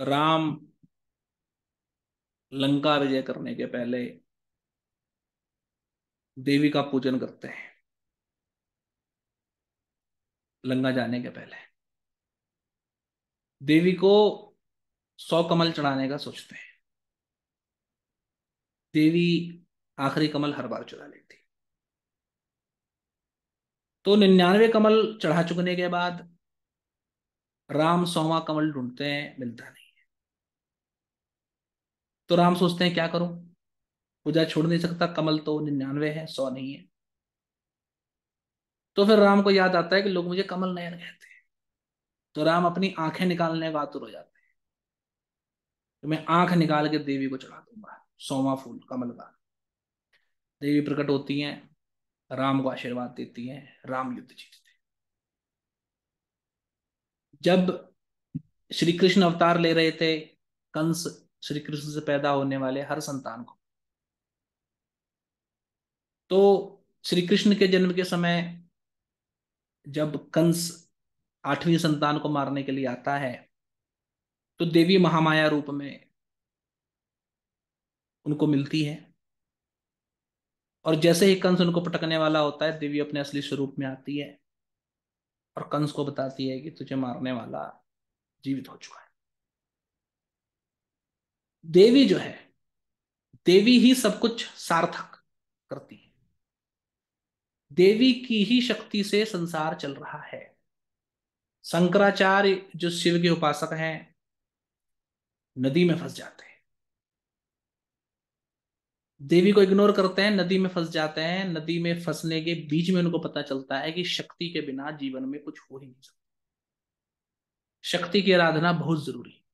राम लंका विजय करने के पहले देवी का पूजन करते हैं लंका जाने के पहले देवी को सौ कमल चढ़ाने का सोचते हैं देवी आखिरी कमल हर बार चढ़ा लेती तो निन्यानवे कमल चढ़ा चुकने के बाद राम सौवा कमल ढूंढते हैं मिलता नहीं तो राम सोचते हैं क्या करो पूजा छोड़ नहीं सकता कमल तो निन्यानवे है सौ नहीं है तो फिर राम को याद आता है कि लोग मुझे कमल नयन कहते हैं तो राम अपनी आंखें निकालने का आतुर हो जाते हैं तो मैं आंख निकाल के देवी को चढ़ा दूंगा सोमा फूल कमल का देवी प्रकट होती हैं राम को आशीर्वाद देती हैं राम युद्ध जीतते हैं जब श्री कृष्ण अवतार ले रहे थे कंस श्री कृष्ण से पैदा होने वाले हर संतान को तो श्री कृष्ण के जन्म के समय जब कंस आठवीं संतान को मारने के लिए आता है तो देवी महामाया रूप में उनको मिलती है और जैसे ही कंस उनको पटकने वाला होता है देवी अपने असली स्वरूप में आती है और कंस को बताती है कि तुझे मारने वाला जीवित हो चुका है देवी जो है देवी ही सब कुछ सार्थक करती है देवी की ही शक्ति से संसार चल रहा है शंकराचार्य जो शिव के उपासक हैं नदी में फंस जाते हैं देवी को इग्नोर करते हैं नदी में फंस जाते हैं नदी में फंसने के बीच में उनको पता चलता है कि शक्ति के बिना जीवन में कुछ हो ही नहीं सकता शक्ति की आराधना बहुत जरूरी है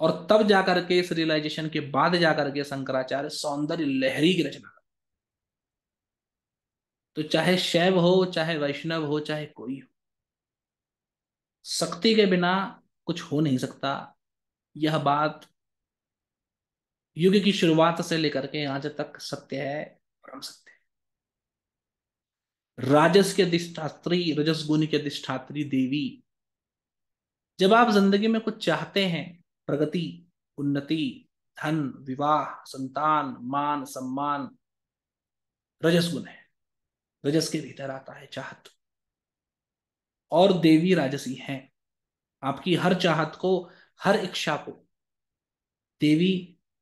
और तब जाकर के इस रियलाइजेशन के बाद जाकर के शंकराचार्य सौंदर्य लहरी की रचना तो चाहे शैव हो चाहे वैष्णव हो चाहे कोई हो शक्ति के बिना कुछ हो नहीं सकता यह बात युग की शुरुआत से लेकर के आज तक सत्य है परम सत्य है राजस के अधिष्ठात्री रजस गुण के अधिष्ठात्री देवी जब आप जिंदगी में कुछ चाहते हैं प्रगति उन्नति धन विवाह संतान मान सम्मान रजस गुण है रजस के भीतर आता है चाहत और देवी राजसी है आपकी हर चाहत को हर इच्छा को देवी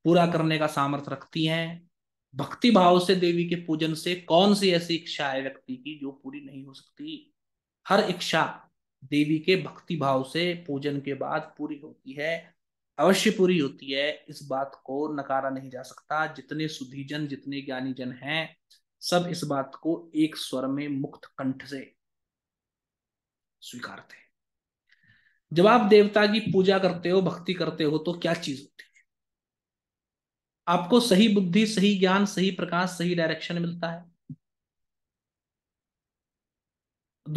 पूरा करने का सामर्थ्य रखती हैं भक्ति भाव से देवी के पूजन से कौन सी ऐसी इच्छा है व्यक्ति की जो पूरी नहीं हो सकती हर इच्छा देवी के भक्ति भाव से पूजन के बाद पूरी होती है अवश्य पूरी होती है इस बात को नकारा नहीं जा सकता जितने सुधीजन जितने ज्ञानी जन हैं सब इस बात को एक स्वर में मुक्त कंठ से स्वीकारते हैं जब आप देवता की पूजा करते हो भक्ति करते हो तो क्या चीज होती है आपको सही बुद्धि सही ज्ञान सही प्रकाश सही डायरेक्शन मिलता है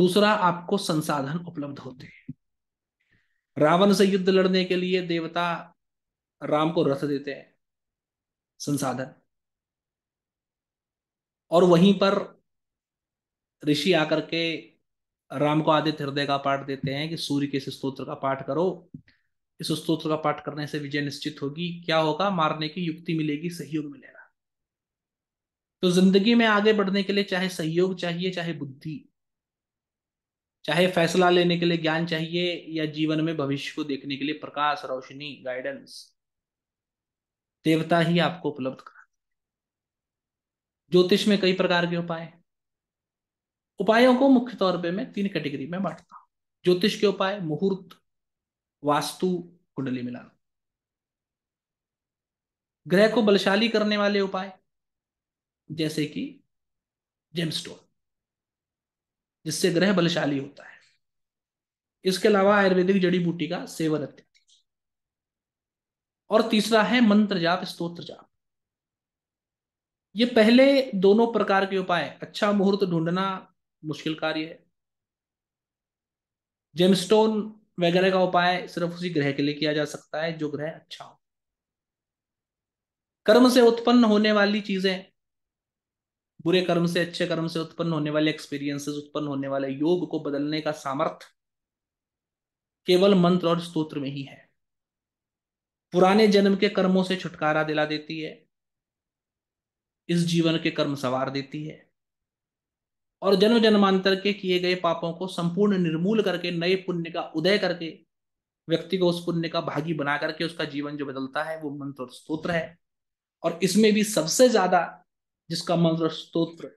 दूसरा आपको संसाधन उपलब्ध होते हैं रावण से युद्ध लड़ने के लिए देवता राम को रथ देते हैं संसाधन और वहीं पर ऋषि आकर के राम को आदित्य हृदय का पाठ देते हैं कि सूर्य के इस स्त्रोत्र का पाठ करो इस स्त्रोत्र का पाठ करने से विजय निश्चित होगी क्या होगा मारने की युक्ति मिलेगी सहयोग मिलेगा तो जिंदगी में आगे बढ़ने के लिए चाहे सहयोग चाहिए चाहे बुद्धि चाहे फैसला लेने के लिए ज्ञान चाहिए या जीवन में भविष्य को देखने के लिए प्रकाश रोशनी गाइडेंस देवता ही आपको उपलब्ध करा ज्योतिष में कई प्रकार के उपाय उपायों को मुख्य तौर पे मैं तीन कैटेगरी में बांटता हूं ज्योतिष के उपाय मुहूर्त वास्तु कुंडली मिलाना ग्रह को बलशाली करने वाले उपाय जैसे कि जेमस्टोन जिससे ग्रह बलशाली होता है इसके अलावा आयुर्वेदिक जड़ी बूटी का सेवन अत्यंत और तीसरा है मंत्र जाप स्त्रोत्र जाप ये पहले दोनों प्रकार के उपाय अच्छा मुहूर्त ढूंढना मुश्किल कार्य है जेमस्टोन वगैरह का उपाय सिर्फ उसी ग्रह के लिए किया जा सकता है जो ग्रह अच्छा हो कर्म से उत्पन्न होने वाली चीजें बुरे कर्म से अच्छे कर्म से उत्पन्न होने वाले एक्सपीरियंसेस उत्पन्न होने वाले योग को बदलने का सामर्थ्य केवल मंत्र और स्तोत्र में ही है पुराने जन्म के कर्मों से छुटकारा दिला देती है इस जीवन के कर्म सवार देती है और जन्म जन्मांतर के किए गए पापों को संपूर्ण निर्मूल करके नए पुण्य का उदय करके व्यक्ति को उस पुण्य का भागी बना करके उसका जीवन जो बदलता है वो मंत्र और स्तोत्र है और इसमें भी सबसे ज्यादा जिसका मंत्र स्तोत्र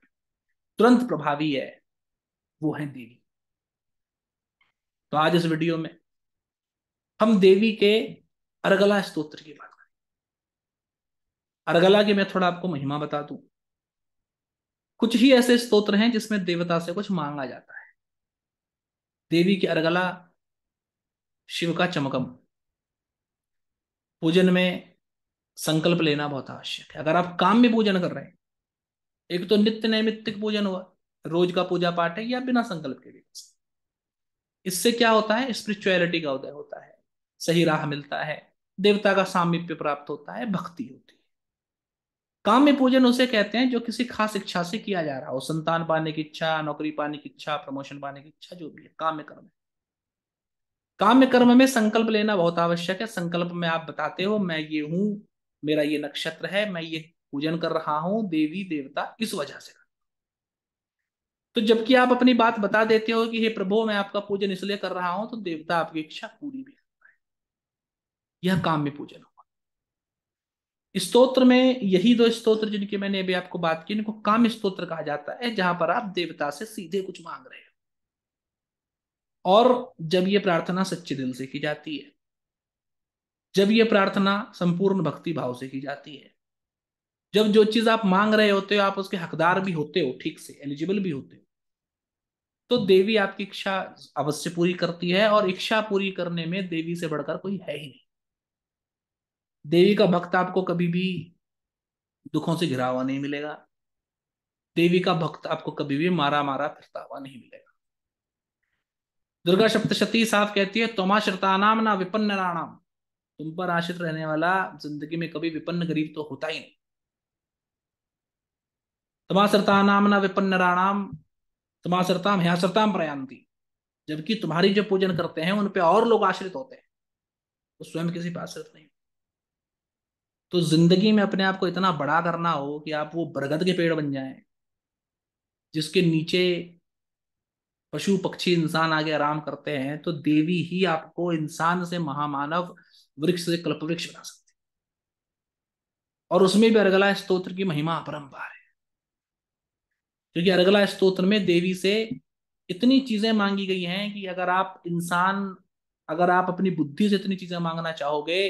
तुरंत प्रभावी है वो है देवी तो आज इस वीडियो में हम देवी के अरगला स्तोत्र की बात करें अरगला की मैं थोड़ा आपको महिमा बता दू कुछ ही ऐसे स्तोत्र हैं जिसमें देवता से कुछ मांगा जाता है देवी की अरगला शिव का चमकम पूजन में संकल्प लेना बहुत आवश्यक है अगर आप काम में पूजन कर रहे हैं एक तो नित्य नैमित्तिक पूजन हुआ रोज का पूजा पाठ है या बिना संकल्प के भी इससे क्या होता है स्पिरिचुअलिटी का उदय होता है सही राह मिलता है देवता का सामीप्य प्राप्त होता है भक्ति होती है काम्य पूजन उसे कहते हैं जो किसी खास इच्छा से किया जा रहा हो संतान पाने की इच्छा नौकरी पाने की इच्छा प्रमोशन पाने की इच्छा जो भी है काम्य कर्म काम्य कर्म में संकल्प लेना बहुत आवश्यक है संकल्प में आप बताते हो मैं ये हूं मेरा ये नक्षत्र है मैं ये पूजन कर रहा हूं देवी देवता इस वजह से तो जबकि आप अपनी बात बता देते हो कि हे प्रभु मैं आपका पूजन इसलिए कर रहा हूं तो देवता आपकी इच्छा पूरी भी करता है यह काम में पूजन होगा स्तोत्र में यही दो स्तोत्र जिनकी मैंने अभी आपको बात की इनको काम स्तोत्र कहा जाता है जहां पर आप देवता से सीधे कुछ मांग रहे हो और जब ये प्रार्थना सच्चे दिल से की जाती है जब ये प्रार्थना संपूर्ण भक्ति भाव से की जाती है जब जो चीज आप मांग रहे होते हो आप उसके हकदार भी होते हो ठीक से एलिजिबल भी होते हो तो देवी आपकी इच्छा अवश्य पूरी करती है और इच्छा पूरी करने में देवी से बढ़कर कोई है ही नहीं देवी का भक्त आपको कभी भी दुखों से घिरा हुआ नहीं मिलेगा देवी का भक्त आपको कभी भी मारा मारा फिरता हुआ नहीं मिलेगा दुर्गा सप्तशती साफ कहती है तोमाश्रिता नाम ना विपन्न राणाम तुम पर आश्रित रहने वाला जिंदगी में कभी विपन्न गरीब तो होता ही नहीं तमासरतानाम न विपन्नराणाम तमासरताम ह्यासरताम प्रयांति जबकि तुम्हारी जो पूजन करते हैं उन पे और लोग आश्रित होते हैं वो तो स्वयं किसी पर आश्रित नहीं तो जिंदगी में अपने आप को इतना बड़ा करना हो कि आप वो बरगद के पेड़ बन जाएं जिसके नीचे पशु पक्षी इंसान आगे आराम करते हैं तो देवी ही आपको इंसान से महामानव वृक्ष से कल्प वृक्ष बना सकती और उसमें भी अर्गला स्त्रोत्र की महिमा अपरंपार है क्योंकि अर्गला स्त्रोत्र में देवी से इतनी चीजें मांगी गई हैं कि अगर आप इंसान अगर आप अपनी बुद्धि से इतनी चीजें मांगना चाहोगे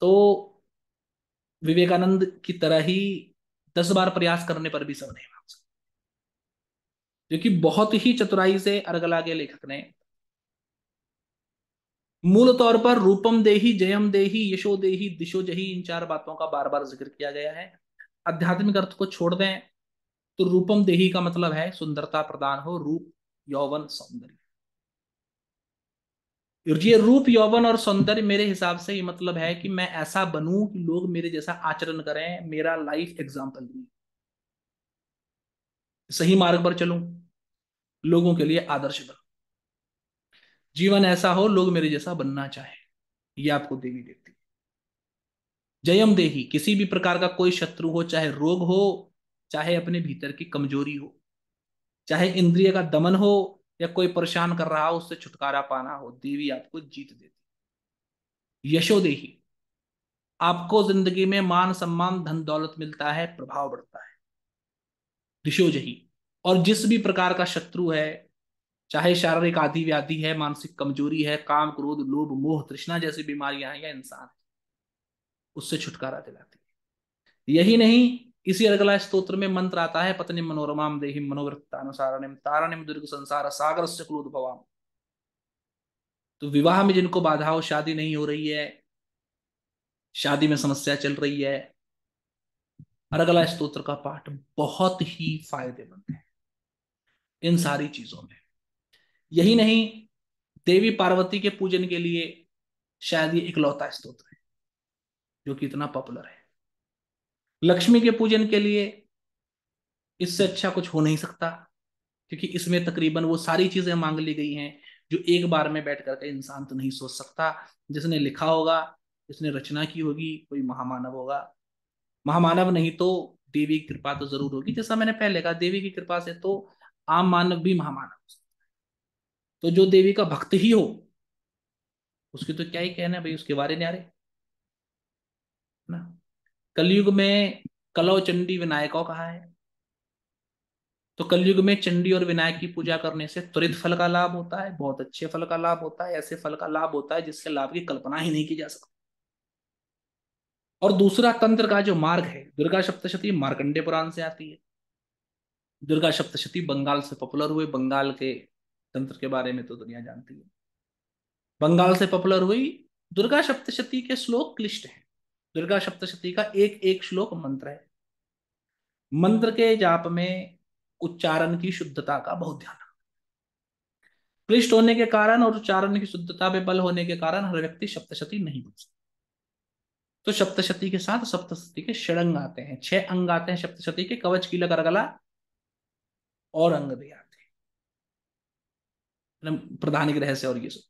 तो विवेकानंद की तरह ही दस बार प्रयास करने पर भी सब नहीं मांग सकते क्योंकि बहुत ही चतुराई से अर्गला के लेखक ने मूल तौर पर रूपम देही जयम देही यशो देही दिशो जही इन चार बातों का बार बार जिक्र किया गया है आध्यात्मिक अर्थ को छोड़ दें तो रूपम देही का मतलब है सुंदरता प्रदान हो रूप यौवन सौंदर्य ये रूप यौवन और सौंदर्य मेरे हिसाब से ये मतलब है कि मैं ऐसा बनूं कि लोग मेरे जैसा आचरण करें मेरा लाइफ एग्जाम्पल दें सही मार्ग पर चलूं लोगों के लिए आदर्श बन जीवन ऐसा हो लोग मेरे जैसा बनना चाहे ये आपको देवी देती जयम देही किसी भी प्रकार का कोई शत्रु हो चाहे रोग हो चाहे अपने भीतर की कमजोरी हो चाहे इंद्रिय का दमन हो या कोई परेशान कर रहा हो उससे छुटकारा पाना हो देवी आपको जीत देती यशो आपको जिंदगी में मान सम्मान धन दौलत मिलता है प्रभाव बढ़ता है ऋषोजही और जिस भी प्रकार का शत्रु है चाहे शारीरिक आदि व्याधि है मानसिक कमजोरी है काम क्रोध लोभ मोह तृष्णा जैसी बीमारियां हैं या इंसान है उससे छुटकारा दिलाती है यही नहीं इसी अर्गला स्त्रोत्र में मंत्र आता है पत्नी मनोरमा देहि अनुसारणिम तारणिम दुर्ग संसार सागर से क्लोदभवाम तो विवाह में जिनको बाधा हो शादी नहीं हो रही है शादी में समस्या चल रही है अर्गला स्त्रोत्र का पाठ बहुत ही फायदेमंद है इन सारी चीजों में यही नहीं देवी पार्वती के पूजन के लिए शायद ये इकलौता स्त्रोत्र है जो कि इतना पॉपुलर है लक्ष्मी के पूजन के लिए इससे अच्छा कुछ हो नहीं सकता क्योंकि इसमें तकरीबन वो सारी चीजें मांग ली गई हैं जो एक बार में बैठ करके इंसान तो नहीं सोच सकता जिसने लिखा होगा जिसने रचना की होगी कोई महामानव होगा महामानव नहीं तो देवी की कृपा तो जरूर होगी जैसा मैंने पहले कहा देवी की कृपा से तो आम मानव भी महामानव हो सकता है तो जो देवी का भक्त ही हो उसके तो क्या ही कहना भाई उसके बारे न्यारे कलयुग में कलौ चंडी विनायकों कहा है तो कलयुग में चंडी और विनायक की पूजा करने से त्वरित फल का लाभ होता है बहुत अच्छे फल का लाभ होता है ऐसे फल का लाभ होता है जिसके लाभ की कल्पना ही नहीं की जा सकती और दूसरा तंत्र का जो मार्ग है दुर्गा सप्तशती मार्कंडे पुराण से आती है दुर्गा सप्तशती बंगाल से पॉपुलर हुए बंगाल के तंत्र के बारे में तो दुनिया जानती है बंगाल से पॉपुलर हुई दुर्गा सप्तशती के श्लोक क्लिष्ट हैं दुर्गा सप्तशती का एक एक श्लोक मंत्र है मंत्र के जाप में उच्चारण की शुद्धता का बहुत ध्यान क्लिष्ट होने के कारण और उच्चारण की शुद्धता पे बल होने के कारण हर व्यक्ति सप्तशती नहीं बन सकता तो सप्तशती के साथ सप्तशती के षडंग आते हैं छह अंग आते हैं सप्तशती के कवच की लग गला और अंग भी आते हैं मतलब प्रधान ग्रह से और ये सब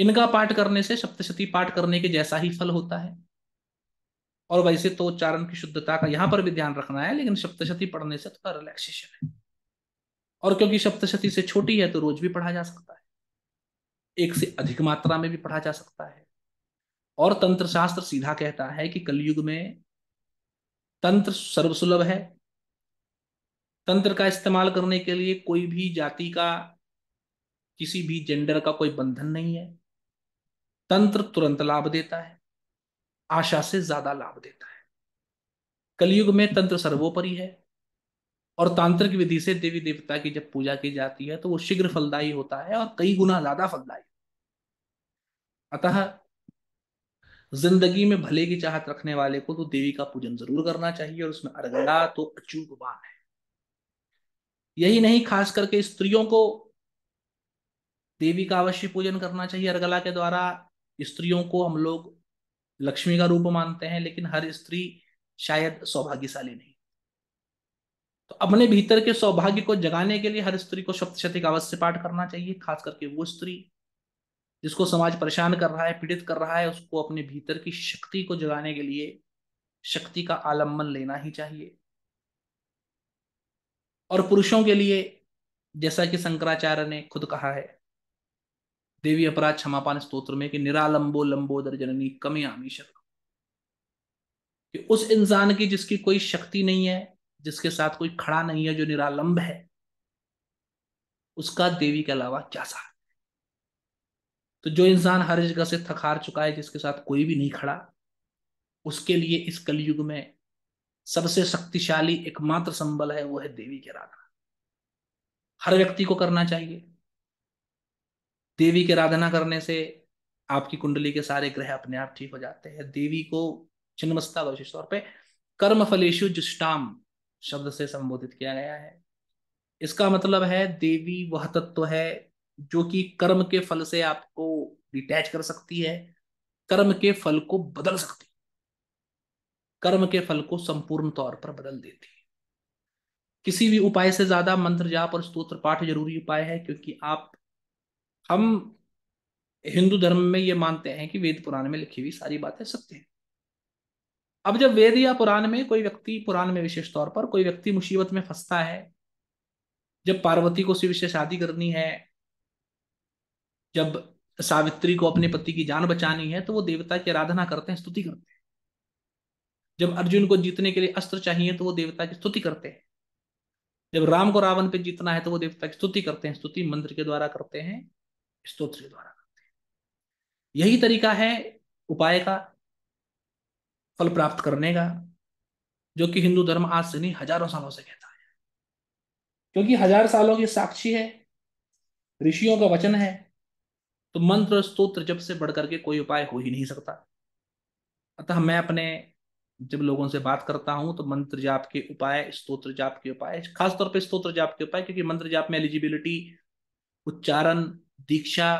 इनका पाठ करने से सप्तशती पाठ करने के जैसा ही फल होता है और वैसे तो उच्चारण की शुद्धता का यहां पर भी ध्यान रखना है लेकिन सप्तशती पढ़ने से थोड़ा तो रिलैक्सेशन है और क्योंकि सप्तशती से छोटी है तो रोज भी पढ़ा जा सकता है एक से अधिक मात्रा में भी पढ़ा जा सकता है और तंत्र शास्त्र सीधा कहता है कि कलयुग में तंत्र सर्वसुलभ है तंत्र का इस्तेमाल करने के लिए कोई भी जाति का किसी भी जेंडर का कोई बंधन नहीं है तंत्र तुरंत लाभ देता है आशा से ज्यादा लाभ देता है कलयुग में तंत्र सर्वोपरि है और तांत्रिक विधि से देवी देवता की जब पूजा की जाती है तो वो शीघ्र फलदायी होता है और कई गुना ज्यादा फलदायी अतः जिंदगी में भले की चाहत रखने वाले को तो देवी का पूजन जरूर करना चाहिए और उसमें अर्गला तो अचूक बाण है यही नहीं खास करके स्त्रियों को देवी का अवश्य पूजन करना चाहिए अर्गला के द्वारा स्त्रियों को हम लोग लक्ष्मी का रूप मानते हैं लेकिन हर स्त्री शायद सौभाग्यशाली नहीं तो अपने भीतर के सौभाग्य को जगाने के लिए हर स्त्री को सप्त शतक अवश्य पाठ करना चाहिए खास करके वो स्त्री जिसको समाज परेशान कर रहा है पीड़ित कर रहा है उसको अपने भीतर की शक्ति को जगाने के लिए शक्ति का आलम्बन लेना ही चाहिए और पुरुषों के लिए जैसा कि शंकराचार्य ने खुद कहा है देवी अपराध क्षमापान स्त्रोत्र में कि निरालंबो लंबोदर जननी कमयामी आमी कि उस इंसान की जिसकी कोई शक्ति नहीं है जिसके साथ कोई खड़ा नहीं है जो निरालंब है उसका देवी के अलावा क्या सहारा तो जो इंसान हर जगह से थकार चुका है जिसके साथ कोई भी नहीं खड़ा उसके लिए इस कलयुग में सबसे शक्तिशाली एकमात्र संबल है वो है देवी के आराधना हर व्यक्ति को करना चाहिए देवी की आराधना करने से आपकी कुंडली के सारे ग्रह अपने आप ठीक हो जाते हैं देवी को चिन्मस्ता विशेष तौर पर कर्म फलेशु जुष्टाम शब्द से संबोधित किया गया है इसका मतलब है देवी वह तत्व है जो कि कर्म के फल से आपको डिटैच कर सकती है कर्म के फल को बदल सकती है कर्म के फल को संपूर्ण तौर पर बदल देती है किसी भी उपाय से ज्यादा मंत्र जाप और स्तोत्र पाठ जरूरी उपाय है क्योंकि आप हम हिंदू धर्म में ये मानते हैं कि वेद पुराण में लिखी हुई सारी बातें सत्य हैं अब जब वेद या पुराण में कोई व्यक्ति पुराण में विशेष तौर पर कोई व्यक्ति मुसीबत में फंसता है जब पार्वती को शिव से शादी करनी है जब सावित्री को अपने पति की जान बचानी है तो वो देवता की आराधना करते हैं स्तुति करते हैं जब अर्जुन को जीतने के लिए अस्त्र चाहिए तो वो देवता की स्तुति करते हैं जब राम को रावण पे जीतना है तो वो देवता की स्तुति करते हैं स्तुति मंत्र के द्वारा करते हैं स्त्रोत्र के द्वारा करते हैं यही तरीका है उपाय का फल प्राप्त करने का जो कि हिंदू धर्म आज से नहीं हजारों सालों से कहता है क्योंकि हजार सालों की साक्षी है ऋषियों का वचन है तो मंत्र स्तोत्र जब से बढ़कर के कोई उपाय हो ही नहीं सकता अतः मैं अपने जब लोगों से बात करता हूं तो मंत्र जाप के उपाय स्तोत्र जाप के उपाय खासतौर पर स्तोत्र जाप के उपाय क्योंकि मंत्र जाप में एलिजिबिलिटी उच्चारण दीक्षा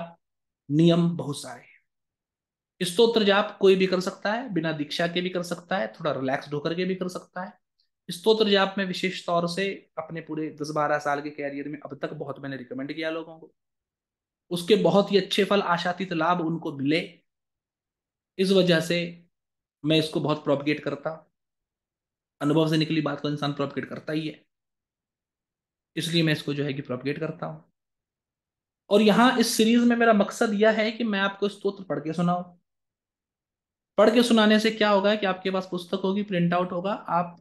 नियम बहुत सारे हैं स्त्रोत्र जाप कोई भी कर सकता है बिना दीक्षा के भी कर सकता है थोड़ा रिलैक्स होकर के भी कर सकता है स्त्रोत्र जाप में विशेष तौर से अपने पूरे दस बारह साल के कैरियर में अब तक बहुत मैंने रिकमेंड किया लोगों को उसके बहुत ही अच्छे फल आशातीत लाभ उनको मिले इस वजह से मैं इसको बहुत प्रोपगेट करता हूँ अनुभव से निकली बात को इंसान प्रोपगेट करता ही है इसलिए मैं इसको जो है कि प्रोपगेट करता हूँ और यहाँ इस सीरीज में मेरा मकसद यह है कि मैं आपको स्तोत्र पढ़ के सुनाऊ पढ़ के सुनाने से क्या होगा कि आपके पास पुस्तक होगी प्रिंट आउट होगा आप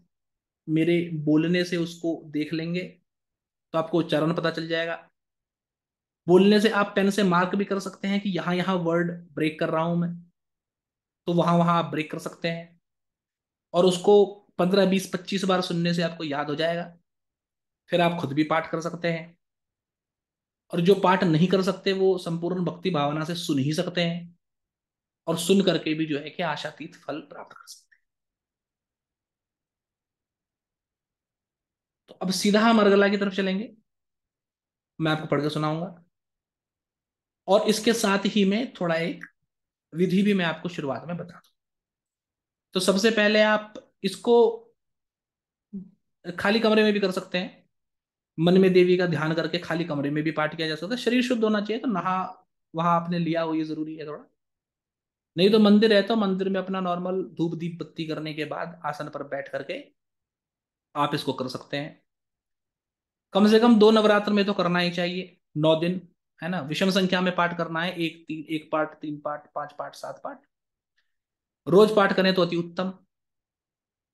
मेरे बोलने से उसको देख लेंगे तो आपको उच्चारण पता चल जाएगा बोलने से आप पेन से मार्क भी कर सकते हैं कि यहाँ यहाँ वर्ड ब्रेक कर रहा हूं मैं तो वहां वहां आप ब्रेक कर सकते हैं और उसको पंद्रह बीस पच्चीस बार सुनने से आपको याद हो जाएगा फिर आप खुद भी पाठ कर सकते हैं और जो पाठ नहीं कर सकते वो संपूर्ण भक्ति भावना से सुन ही सकते हैं और सुन करके भी जो है कि आशातीत फल प्राप्त कर सकते हैं तो अब सीधा हम अर्गला की तरफ चलेंगे मैं आपको पढ़कर सुनाऊंगा और इसके साथ ही में थोड़ा एक विधि भी मैं आपको शुरुआत में बता दू तो सबसे पहले आप इसको खाली कमरे में भी कर सकते हैं मन में देवी का ध्यान करके खाली कमरे में भी पाठ किया जा सकता है शरीर शुद्ध होना चाहिए तो नहा वहां आपने लिया हो ये जरूरी है थोड़ा नहीं तो मंदिर है तो मंदिर में अपना नॉर्मल धूप दीप बत्ती करने के बाद आसन पर बैठ करके आप इसको कर सकते हैं कम से कम दो नवरात्र में तो करना ही चाहिए नौ दिन है ना विषम संख्या में पाठ करना है एक तीन एक पाठ तीन पाठ पांच पाठ सात पाठ रोज पाठ करें तो अति उत्तम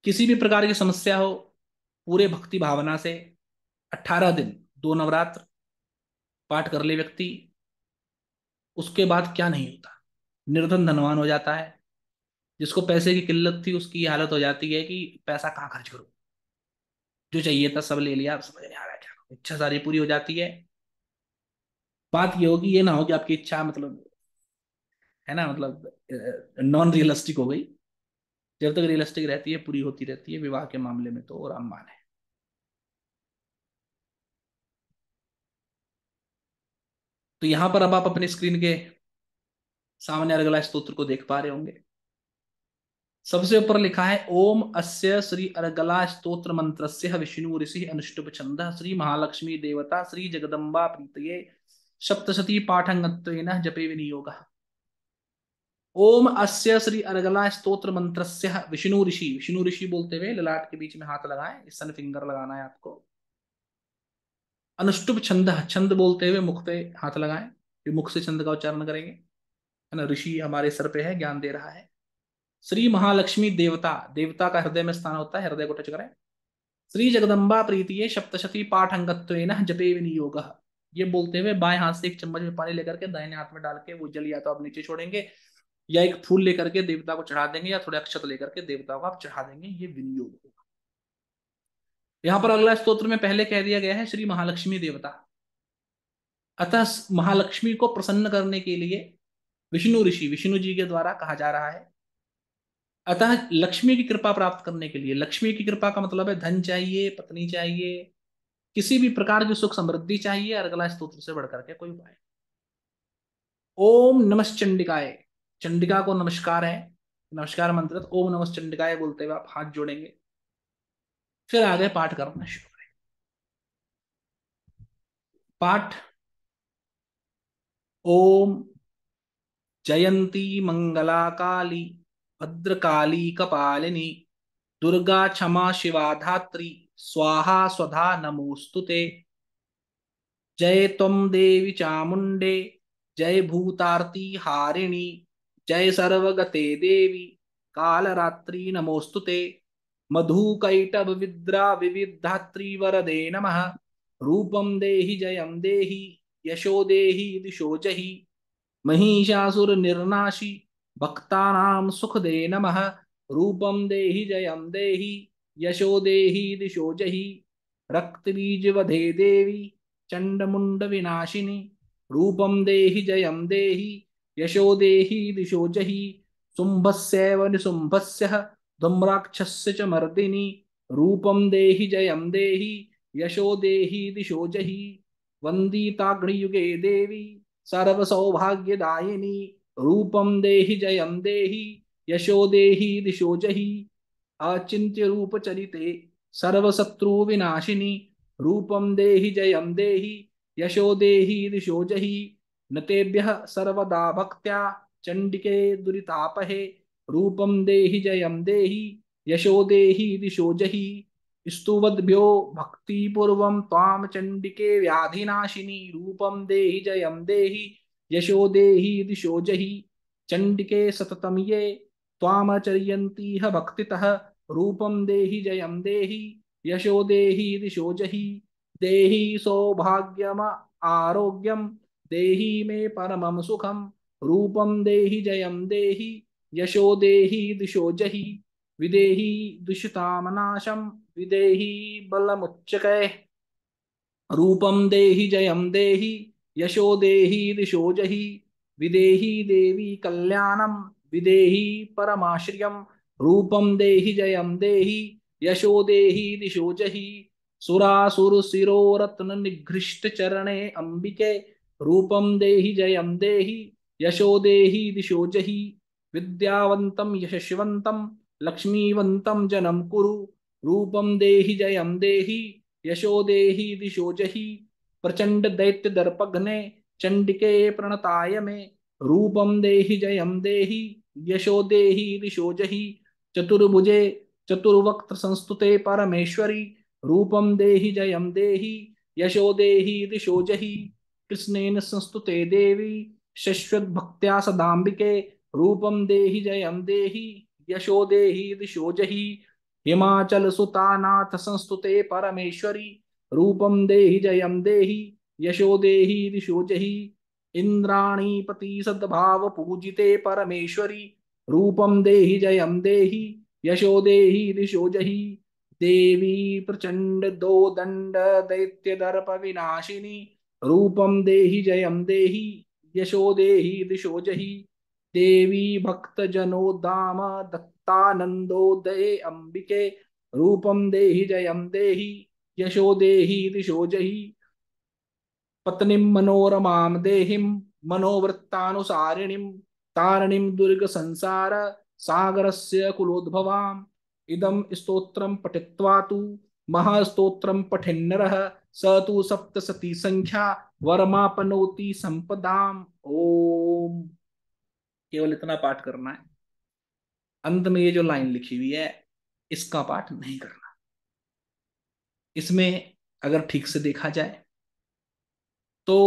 किसी भी प्रकार की समस्या हो पूरे भक्ति भावना से अट्ठारह दिन दो नवरात्र पाठ कर ले व्यक्ति उसके बाद क्या नहीं होता निर्धन धनवान हो जाता है जिसको पैसे की किल्लत थी उसकी हालत हो जाती है कि पैसा कहाँ खर्च करूँ जो चाहिए था सब ले लिया समझ नहीं आ रहा क्या इच्छा सारी पूरी हो जाती है बात ये होगी ये ना हो कि आपकी इच्छा मतलब है ना मतलब नॉन रियलिस्टिक हो गई जब तक रियलिस्टिक रहती है पूरी होती रहती है विवाह के मामले में तो राम मान है तो यहां पर अब आप अपने स्क्रीन के सामने अर्गला स्त्रोत्र को देख पा रहे होंगे सबसे ऊपर लिखा है ओम अस्य श्री अर्गला स्त्रोत्र मंत्र से विष्णु ऋषि अनुष्टुप छंद श्री महालक्ष्मी देवता श्री जगदम्बा प्रीत सप्तशती पाठंगत्व जपे विनियोग ओम अस्य श्री अर्गला स्त्रोत्र मंत्र विष्णु ऋषि विष्णु ऋषि बोलते हुए ललाट के बीच में हाथ लगाए सन फिंगर लगाना है आपको अनुष्टुप छंद छंद बोलते हुए मुख पे हाथ लगाए फिर मुख से छंद का उच्चारण करेंगे है ना ऋषि हमारे सर पे है ज्ञान दे रहा है श्री महालक्ष्मी देवता देवता का हृदय में स्थान होता है हृदय को टच करें श्री जगदम्बा प्रीतिये सप्तशती पाठ अंगत्व जपे विनियोग ये बोलते हुए बाएं हाथ से एक चम्मच में पानी लेकर के दाहिने हाथ में डाल के वो जल या तो आप नीचे छोड़ेंगे या एक फूल लेकर के देवता को चढ़ा देंगे या थोड़े अक्षत लेकर के देवता को आप चढ़ा देंगे ये विनियोग होगा यहां पर अगला स्तोत्र में पहले कह दिया गया है श्री महालक्ष्मी देवता अतः महालक्ष्मी को प्रसन्न करने के लिए विष्णु ऋषि विष्णु जी के द्वारा कहा जा रहा है अतः लक्ष्मी की कृपा प्राप्त करने के लिए लक्ष्मी की कृपा का मतलब है धन चाहिए पत्नी चाहिए किसी भी प्रकार की सुख समृद्धि चाहिए अर्गला अगला से बढ़कर के कोई उपाय ओम नमस् चंडिकाय चंडिका को नमस्कार है नमस्कार मंत्र तो ओम नमस् चंडिकाय बोलते हुए आप हाथ जोड़ेंगे फिर आगे पाठ करना शुरू करें पाठ ओम जयंती मंगला काली भद्रकाली कपालिनी दुर्गा क्षमा शिवा धात्री स्वाहा स्वधा नमोस्तुते जय तम देवी चामुंडे जय भूतार्ती हारिणी जय सर्वगते देवी कालरात्रि नमोस्तुते मधुकैटभ विद्रा विविधात्रिवरदे नम रूपं देहि जयम देहि यशो देहि इति शोचहि महिषासुरनिर्नाशि भक्तानां सुखदे नमः रूपं देहि जयं देहि यशो देहि इति शोचहि वधे देवी विनाशिनी रूपं देहि जयं देहि यशो देहि दिशोजहि शुम्भस्यैव निशुम्भस्यः दम्राक्षस्य च मर्दिनि रूपं देहि जयं देहि यशो दिशो शोजहि वन्दीताग्नियुगे देवी सर्वसौभाग्यदायिनी रूपं देहि जयं देहि यशो देहीति शोजहि अचिन्त्य रूपचरिते सर्वशत्रुविनाशिनि रूपं देहि जयं देहि यशो दे शोजहि जहि नतेभ्यः सर्वदा भक्त्या चण्डिके दुरितापहे रूपम देहि जयम देहि यशो देहि दिशोजहि स्तुवद्भ्यो भक्तिपूर्वं ताम चंडिके व्याधिनाशिनी रूपम देहि जयम देहि यशो देहि दिशो जहि चण्डिके सततं ये त्वामचर्यन्तीह भक्तितः रूपम देहि जयम देहि यशो देहि दिशो जहि देहि सौभाग्यम आरोग्यम देहि मे परमम सुखम रूपम देहि जयम देहि यशो देहि दिशो जहि विदेहि दुष्टामनाशम विदेहि बलमुच्चकैः रूपम देहि जयम देहि यशो देहि दिशो जहि विदेहि देवी कल्याणम विदेहि परमाश्रियम रूपम देहि जयम देहि यशो देहि दिशो जहि सुरासुर शिरो रत्न निघृष्ट चरणे अंबिके रूपम देहि जयम देहि यशो देहि दिशो जहि विद्यावंतम यशस्वंतम लक्ष्मीवंतम जनम कुरु रूपम देहि जयम देहि यशो देहि दिशो जहि प्रचंड दैत्य दर्पघ्ने चंडिके प्रणताय मे रूपम देहि जयम देहि यशो देहि दिशो जहि चतुर्भुजे चतुर्वक्त संस्तुते परमेश्वरी रूपम देहि जयम देहि यशो देहि दिशो जहि कृष्णेन संस्तुते देवी शश्वत भक्त्या सदाम्बिके रूपम देहि जयम देहि यशो देहि दिशोजहि हिमाचल सुतानाथ संस्तुते परमेश्वरी रूपम देहि जयम देहि यशो देहि दिशोजहि इंद्राणी पति सद्भाव पूजिते परमेश्वरी रूपम देहि जयम देहि यशो देहि दिशोजहि देवी प्रचंड दो दंड दैत्य दर्प विनाशिनी रूपम देहि जयम देहि यशो देहि दिशोजहि देवी भक्त जनो दाम दे अंबिके रूपम देहि जयम देहि यशो देहि दिशो जहि पत्नी मनोरमा देहिम मनोवृत्तानुसारिणीम तारणीम दुर्ग संसार सागर से कुलोद्भवाम इदम स्त्रोत्र पठित्वा तो महास्त्रोत्र पठिन्नर स सप्त सती संख्या वर्मापनोति संपदाम ओम केवल इतना पाठ करना है अंत में ये जो लाइन लिखी हुई है इसका पाठ नहीं करना इसमें अगर ठीक से देखा जाए तो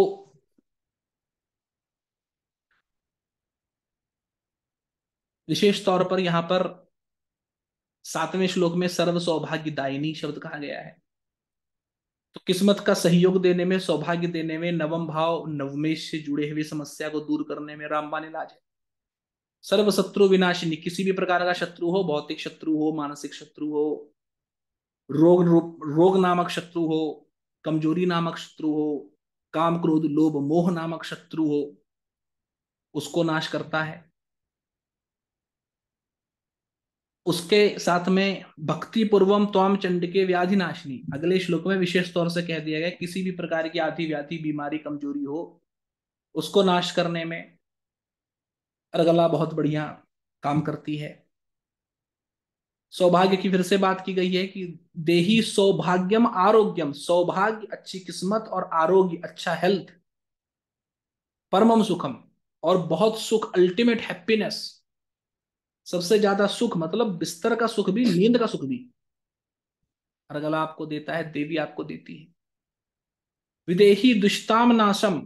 विशेष तौर पर यहां पर सातवें श्लोक में सर्व सौभाग्य दायिनी शब्द कहा गया है तो किस्मत का सहयोग देने में सौभाग्य देने में नवम भाव नवमेश से जुड़े हुए समस्या को दूर करने में रामबाण इलाज है सर्व शत्रु विनाशिनी किसी भी प्रकार का शत्रु हो भौतिक शत्रु हो मानसिक शत्रु हो रोग रोग नामक शत्रु हो कमजोरी नामक शत्रु हो काम क्रोध लोभ मोह नामक शत्रु हो उसको नाश करता है उसके साथ में भक्ति पूर्वम त्वाम चंड के व्याधि नाशनी अगले श्लोक में विशेष तौर से कह दिया गया किसी भी प्रकार की आधी व्याधि बीमारी कमजोरी हो उसको नाश करने में अरगला बहुत बढ़िया काम करती है सौभाग्य की फिर से बात की गई है कि देही सौभाग्यम आरोग्यम सौभाग्य अच्छी किस्मत और आरोग्य अच्छा हेल्थ परमम सुखम और बहुत सुख अल्टीमेट हैप्पीनेस सबसे ज्यादा सुख मतलब बिस्तर का सुख भी नींद का सुख भी अरगला आपको देता है देवी आपको देती है विदेही दुष्टाम नाशम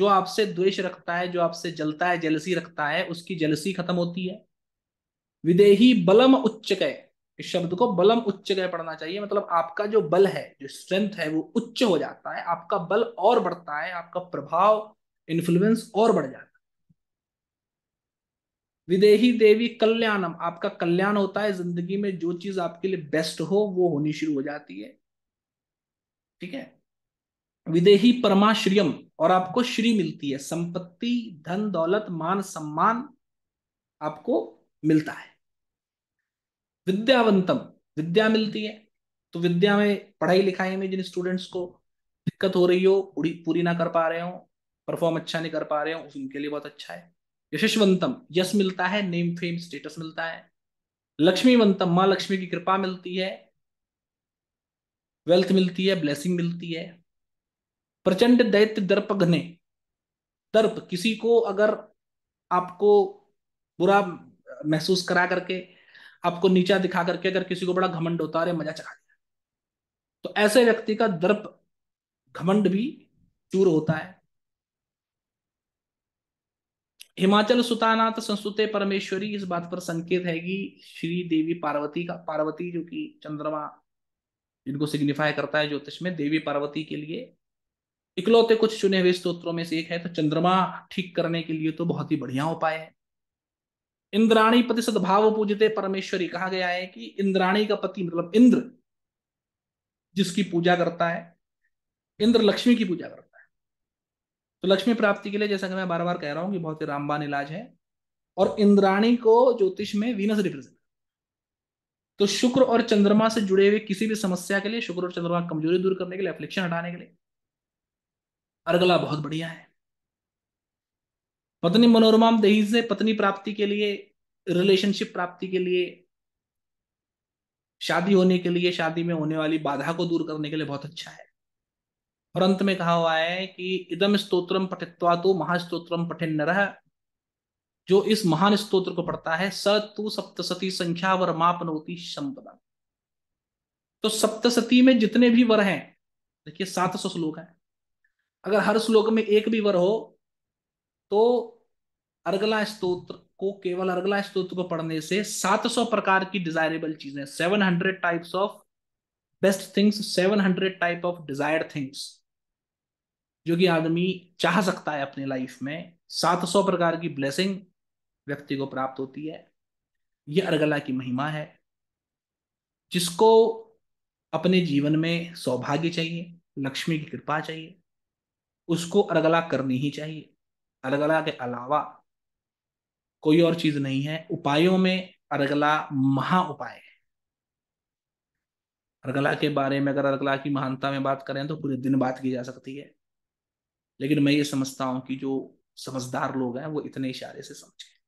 जो आपसे द्वेष रखता है जो आपसे जलता है जलसी रखता है उसकी जलसी खत्म होती है विदेही बलम उच्च गए इस शब्द को बलम उच्च गए पढ़ना चाहिए मतलब आपका जो बल है जो स्ट्रेंथ है वो उच्च हो जाता है आपका बल और बढ़ता है आपका प्रभाव इन्फ्लुएंस और बढ़ जाता है विदेही देवी कल्याणम आपका कल्याण होता है जिंदगी में जो चीज आपके लिए बेस्ट हो वो होनी शुरू हो जाती है ठीक है विदेही परमाश्रियम और आपको श्री मिलती है संपत्ति धन दौलत मान सम्मान आपको मिलता है विद्यावंतम विद्या मिलती है तो विद्या में पढ़ाई लिखाई में जिन स्टूडेंट्स को दिक्कत हो रही हो पूरी पूरी ना कर पा रहे हो परफॉर्म अच्छा नहीं कर पा रहे हो उनके लिए बहुत अच्छा है यशस्वंतम यश मिलता है नेम फेम स्टेटस मिलता है लक्ष्मीवंतम माँ लक्ष्मी की कृपा मिलती है वेल्थ मिलती है ब्लेसिंग मिलती है प्रचंड दैत्य दर्पघ ने दर्प किसी को अगर आपको बुरा महसूस करा करके आपको नीचा दिखा करके अगर किसी को बड़ा घमंड होता है मजा चढ़ा दिया तो ऐसे व्यक्ति का दर्प घमंड भी चूर होता है हिमाचल सुतानाथ संस्कृत परमेश्वरी इस बात पर संकेत है कि श्री देवी पार्वती का पार्वती जो कि चंद्रमा जिनको सिग्निफाई करता है ज्योतिष में देवी पार्वती के लिए इकलौते कुछ चुने हुए स्त्रोत्रों में से एक है तो चंद्रमा ठीक करने के लिए तो बहुत ही बढ़िया उपाय है इंद्राणी पति सद्भाव पूजते परमेश्वरी कहा गया है कि इंद्राणी का पति मतलब इंद्र जिसकी पूजा करता है इंद्र लक्ष्मी की पूजा करता है तो लक्ष्मी प्राप्ति के लिए जैसा कि मैं बार बार कह रहा हूं कि बहुत ही रामबान इलाज है और इंद्राणी को ज्योतिष में वीनस रिप्रेजेंट तो शुक्र और चंद्रमा से जुड़े हुए किसी भी समस्या के लिए शुक्र और चंद्रमा कमजोरी दूर करने के लिए अफ्लिक्शन हटाने के लिए अर्गला बहुत बढ़िया है पत्नी मनोरमा दही से पत्नी प्राप्ति के लिए रिलेशनशिप प्राप्ति के लिए शादी होने के लिए शादी में होने वाली बाधा को दूर करने के लिए बहुत अच्छा है और अंत में कहा हुआ है कि इदम स्त्रोत्र पठित्वा तो महास्तोत्रम पठिन नरह जो इस महान स्त्रोत्र को पढ़ता है स तु सप्तसती संख्या वर मापनौती संपदा तो सप्तसती में जितने भी वर हैं देखिए सात सौ श्लोक है अगर हर श्लोक में एक भी वर हो तो अर्गला स्तोत्र को केवल अर्गला स्तोत्र को पढ़ने से 700 प्रकार की डिजायरेबल चीजें 700 types of best things 700 type of desire things जो कि आदमी चाह सकता है अपने लाइफ में 700 प्रकार की ब्लेसिंग व्यक्ति को प्राप्त होती है यह अर्गला की महिमा है जिसको अपने जीवन में सौभाग्य चाहिए लक्ष्मी की कृपा चाहिए उसको अर्गला करनी ही चाहिए अर्गला के अलावा कोई और चीज नहीं है उपायों में अर्गला महा उपाय है अर्गला के बारे में अगर अर्गला की महानता में बात करें तो पूरे दिन बात की जा सकती है लेकिन मैं ये समझता हूं कि जो समझदार लोग हैं वो इतने इशारे से समझें